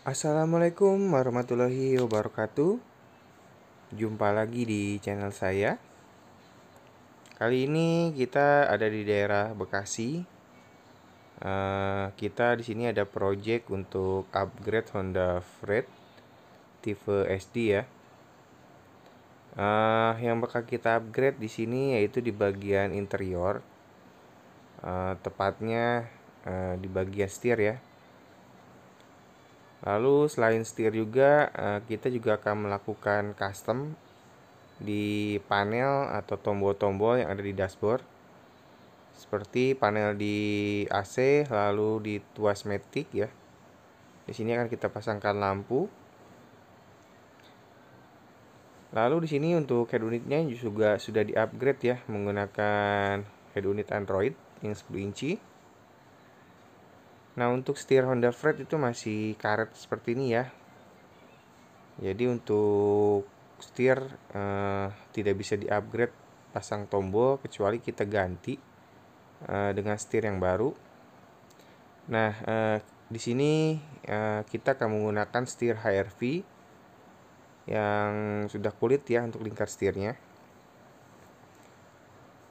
Assalamualaikum warahmatullahi wabarakatuh. Jumpa lagi di channel saya. Kali ini kita ada di daerah Bekasi. Eh, kita di sini ada project untuk upgrade Honda Freed tipe SD ya. Uh, yang bakal kita upgrade di sini yaitu di bagian interior, uh, tepatnya uh, di bagian setir ya Lalu selain setir juga eh, kita juga akan melakukan custom di panel atau tombol-tombol yang ada di dashboard seperti panel di AC lalu di tuas matic ya. Di sini akan kita pasangkan lampu. Lalu di sini untuk head unitnya juga sudah di-upgrade ya menggunakan head unit Android yang 10 inci Nah untuk setir Honda Freed itu masih karet seperti ini ya. Jadi untuk setir eh, tidak bisa diupgrade pasang tombol kecuali kita ganti eh, dengan setir yang baru. Nah eh, di sini eh, kita akan menggunakan setir HRV yang sudah kulit ya untuk lingkar setirnya.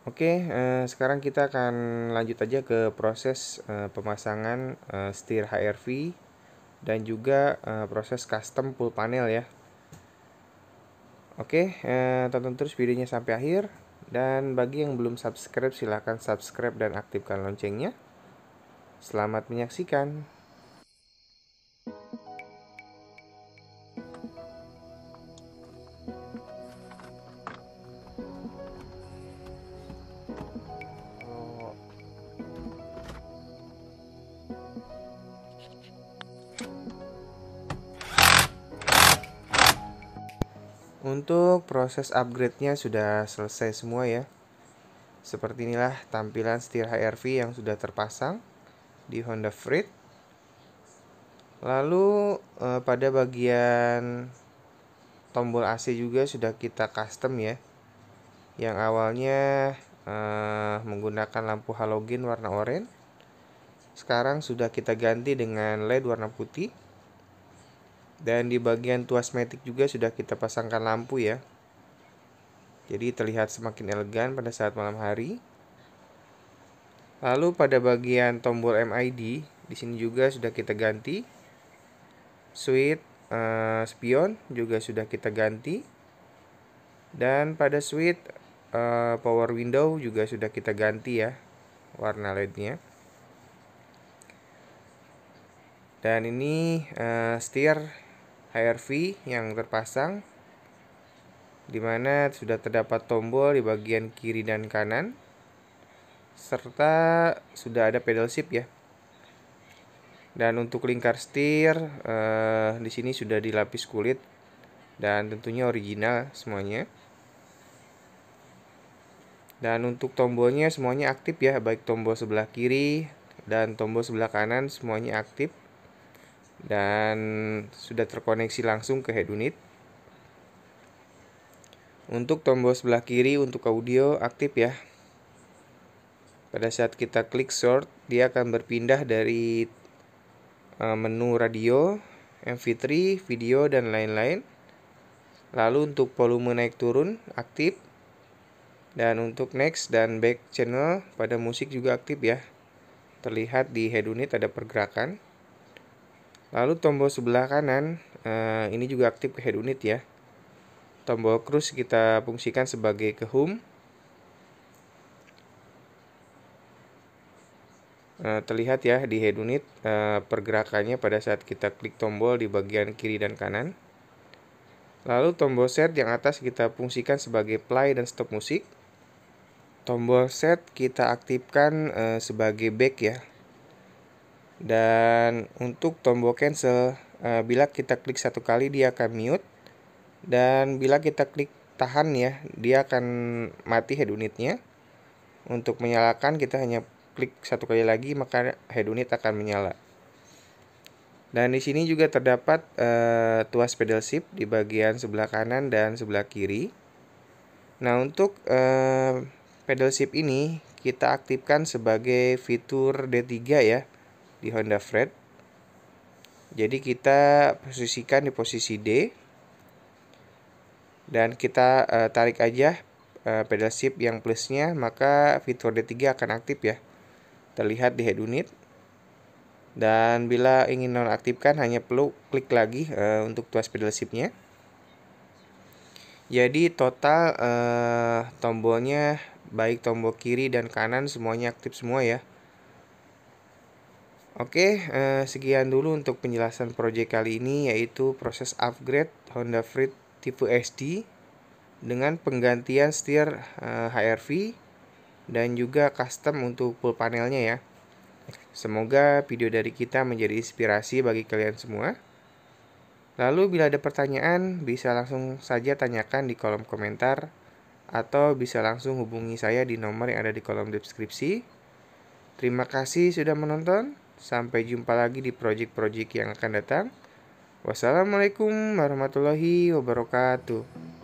Oke, eh, sekarang kita akan lanjut aja ke proses eh, pemasangan eh, stir HRV dan juga eh, proses custom pull panel ya. Oke, eh, tonton terus videonya sampai akhir dan bagi yang belum subscribe silahkan subscribe dan aktifkan loncengnya. Selamat menyaksikan. Untuk proses upgrade-nya sudah selesai semua ya. Seperti inilah tampilan setir HRV yang sudah terpasang di Honda Freed. Lalu eh, pada bagian tombol AC juga sudah kita custom ya. Yang awalnya eh, menggunakan lampu halogen warna oranye. Sekarang sudah kita ganti dengan LED warna putih dan di bagian tuas metik juga sudah kita pasangkan lampu ya jadi terlihat semakin elegan pada saat malam hari lalu pada bagian tombol MID di sini juga sudah kita ganti switch eh, spion juga sudah kita ganti dan pada switch eh, power window juga sudah kita ganti ya warna lednya dan ini uh, setir HRV yang terpasang di mana sudah terdapat tombol di bagian kiri dan kanan serta sudah ada pedal shift ya. Dan untuk lingkar setir eh, di sini sudah dilapis kulit dan tentunya original semuanya. Dan untuk tombolnya semuanya aktif ya, baik tombol sebelah kiri dan tombol sebelah kanan semuanya aktif dan sudah terkoneksi langsung ke head unit. Untuk tombol sebelah kiri untuk audio aktif ya. Pada saat kita klik short, dia akan berpindah dari eh, menu radio, MP3, video dan lain-lain. Lalu untuk volume naik turun aktif. Dan untuk next dan back channel pada musik juga aktif ya. Terlihat di head unit ada pergerakan. Lalu tombol sebelah kanan, eh, ini juga aktif ke head unit ya. Tombol cruise kita fungsikan sebagai ke home. Eh, terlihat ya di head unit eh, pergerakannya pada saat kita klik tombol di bagian kiri dan kanan. Lalu tombol set yang atas kita fungsikan sebagai play dan stop musik. Tombol set kita aktifkan eh, sebagai back ya dan untuk tombol cancel, eh, bila kita klik satu kali dia akan mute dan bila kita klik tahan ya, dia akan mati head unitnya. Untuk menyalakan kita hanya klik satu kali lagi maka head unit akan menyala. Dan di sini juga terdapat uh, eh, tuas pedal shift di bagian sebelah kanan dan sebelah kiri. Nah, untuk uh, pedal shift ini kita aktifkan sebagai fitur D3 ya di Honda Fred. Jadi kita posisikan di posisi D dan kita uh, tarik aja uh, pedal shift yang plusnya maka fitur D3 akan aktif ya. Terlihat di head unit. Dan bila ingin nonaktifkan hanya perlu klik lagi uh, untuk tuas pedal shiftnya. Jadi total uh, tombolnya baik tombol kiri dan kanan semuanya aktif semua ya Oke, eh, sekian dulu untuk penjelasan proyek kali ini yaitu proses upgrade Honda Freed tipe SD dengan penggantian setir eh, HRV dan juga custom untuk full panelnya ya. Semoga video dari kita menjadi inspirasi bagi kalian semua. Lalu bila ada pertanyaan bisa langsung saja tanyakan di kolom komentar atau bisa langsung hubungi saya di nomor yang ada di kolom deskripsi. Terima kasih sudah menonton. Sampai jumpa lagi di proyek-proyek yang akan datang. Wassalamualaikum warahmatullahi wabarakatuh.